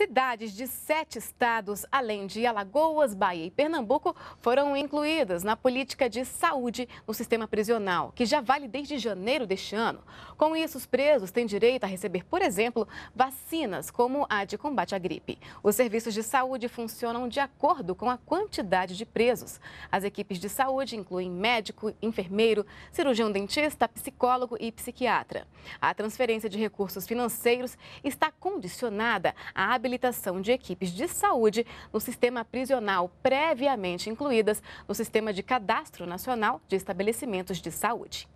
Cidades de sete estados, além de Alagoas, Bahia e Pernambuco, foram incluídas na política de saúde no sistema prisional, que já vale desde janeiro deste ano. Com isso, os presos têm direito a receber, por exemplo, vacinas como a de combate à gripe. Os serviços de saúde funcionam de acordo com a quantidade de presos. As equipes de saúde incluem médico, enfermeiro, cirurgião dentista, psicólogo e psiquiatra. A transferência de recursos financeiros está condicionada à habilidade habilitação de equipes de saúde no sistema prisional previamente incluídas no sistema de cadastro nacional de estabelecimentos de saúde.